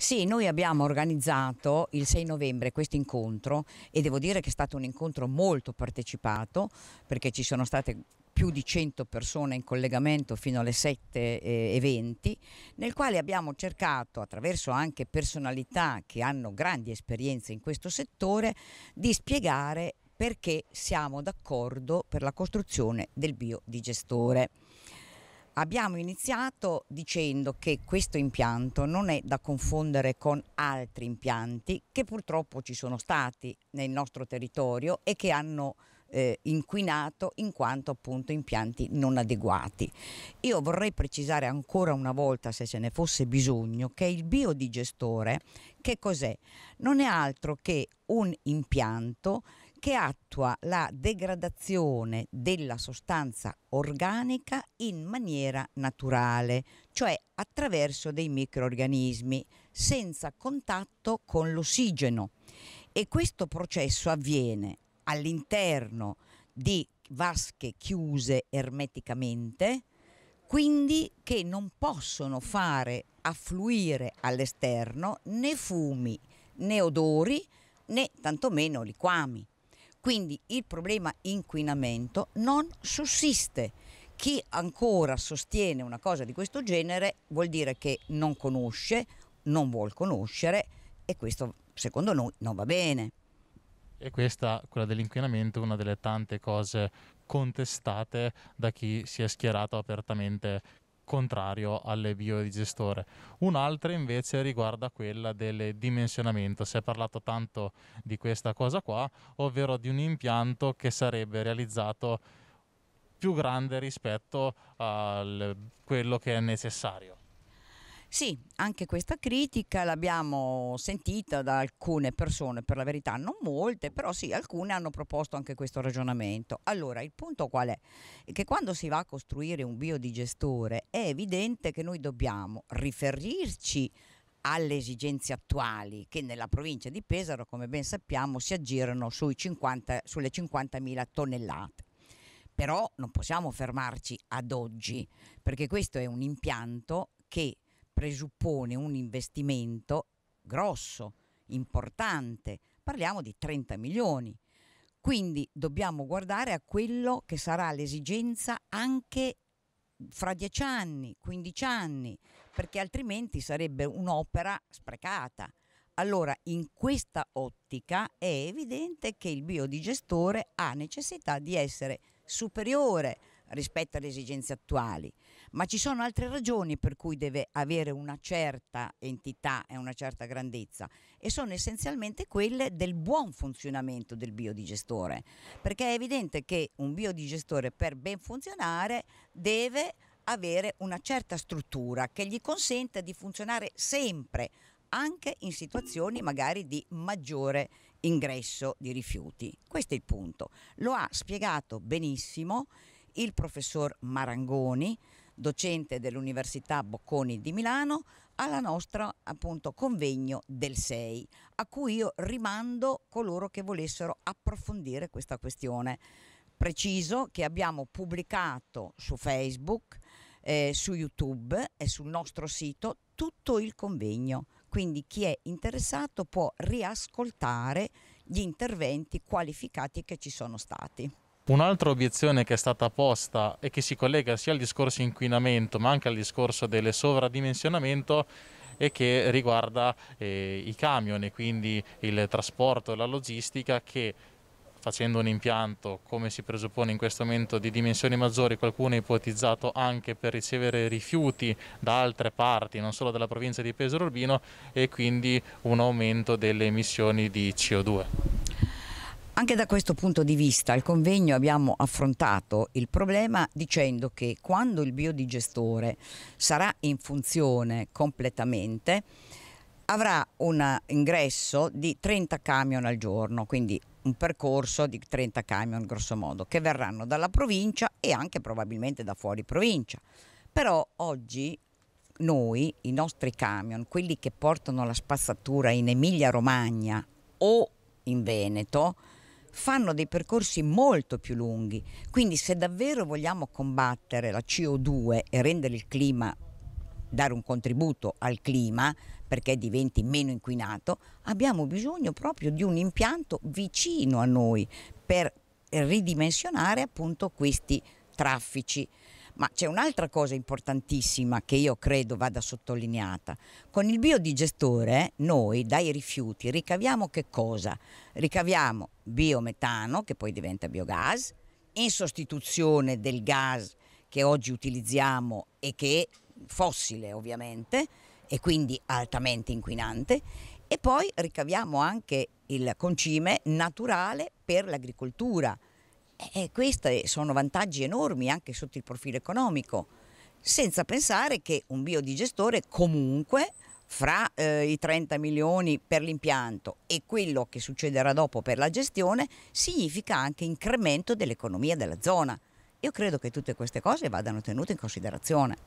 Sì, noi abbiamo organizzato il 6 novembre questo incontro e devo dire che è stato un incontro molto partecipato perché ci sono state più di 100 persone in collegamento fino alle 7.20, eh, nel quale abbiamo cercato, attraverso anche personalità che hanno grandi esperienze in questo settore, di spiegare perché siamo d'accordo per la costruzione del biodigestore. Abbiamo iniziato dicendo che questo impianto non è da confondere con altri impianti che purtroppo ci sono stati nel nostro territorio e che hanno eh, inquinato in quanto appunto impianti non adeguati. Io vorrei precisare ancora una volta, se ce ne fosse bisogno, che il biodigestore che cos'è? Non è altro che un impianto che attua la degradazione della sostanza organica in maniera naturale, cioè attraverso dei microorganismi, senza contatto con l'ossigeno. E questo processo avviene all'interno di vasche chiuse ermeticamente, quindi che non possono fare affluire all'esterno né fumi né odori né tantomeno liquami. Quindi il problema inquinamento non sussiste. Chi ancora sostiene una cosa di questo genere vuol dire che non conosce, non vuol conoscere e questo secondo noi non va bene. E questa, quella dell'inquinamento, è una delle tante cose contestate da chi si è schierato apertamente contrario alle biodigestore. Un'altra invece riguarda quella del dimensionamento. Si è parlato tanto di questa cosa qua, ovvero di un impianto che sarebbe realizzato più grande rispetto a quello che è necessario. Sì, anche questa critica l'abbiamo sentita da alcune persone, per la verità non molte, però sì, alcune hanno proposto anche questo ragionamento. Allora, il punto qual è? Che quando si va a costruire un biodigestore è evidente che noi dobbiamo riferirci alle esigenze attuali che nella provincia di Pesaro, come ben sappiamo, si aggirano 50, sulle 50.000 tonnellate. Però non possiamo fermarci ad oggi, perché questo è un impianto che presuppone un investimento grosso, importante, parliamo di 30 milioni. Quindi dobbiamo guardare a quello che sarà l'esigenza anche fra 10 anni, 15 anni, perché altrimenti sarebbe un'opera sprecata. Allora, in questa ottica è evidente che il biodigestore ha necessità di essere superiore rispetto alle esigenze attuali, ma ci sono altre ragioni per cui deve avere una certa entità e una certa grandezza e sono essenzialmente quelle del buon funzionamento del biodigestore, perché è evidente che un biodigestore per ben funzionare deve avere una certa struttura che gli consenta di funzionare sempre, anche in situazioni magari di maggiore ingresso di rifiuti. Questo è il punto. Lo ha spiegato benissimo il professor Marangoni, docente dell'Università Bocconi di Milano, alla nostra appunto convegno del 6, a cui io rimando coloro che volessero approfondire questa questione. Preciso che abbiamo pubblicato su Facebook, eh, su YouTube e sul nostro sito tutto il convegno, quindi chi è interessato può riascoltare gli interventi qualificati che ci sono stati. Un'altra obiezione che è stata posta e che si collega sia al discorso inquinamento ma anche al discorso del sovradimensionamento e che riguarda eh, i camion e quindi il trasporto e la logistica che facendo un impianto come si presuppone in questo momento di dimensioni maggiori, qualcuno ha ipotizzato anche per ricevere rifiuti da altre parti, non solo dalla provincia di Pesaro Urbino e quindi un aumento delle emissioni di CO2. Anche da questo punto di vista al convegno abbiamo affrontato il problema dicendo che quando il biodigestore sarà in funzione completamente avrà un ingresso di 30 camion al giorno, quindi un percorso di 30 camion grosso modo, che verranno dalla provincia e anche probabilmente da fuori provincia. Però oggi noi, i nostri camion, quelli che portano la spazzatura in Emilia Romagna o in Veneto, fanno dei percorsi molto più lunghi. Quindi se davvero vogliamo combattere la CO2 e rendere il clima, dare un contributo al clima perché diventi meno inquinato, abbiamo bisogno proprio di un impianto vicino a noi per ridimensionare appunto questi traffici ma c'è un'altra cosa importantissima che io credo vada sottolineata. Con il biodigestore noi dai rifiuti ricaviamo che cosa? Ricaviamo biometano che poi diventa biogas in sostituzione del gas che oggi utilizziamo e che è fossile ovviamente e quindi altamente inquinante e poi ricaviamo anche il concime naturale per l'agricoltura e questi sono vantaggi enormi anche sotto il profilo economico, senza pensare che un biodigestore comunque fra eh, i 30 milioni per l'impianto e quello che succederà dopo per la gestione significa anche incremento dell'economia della zona. Io credo che tutte queste cose vadano tenute in considerazione.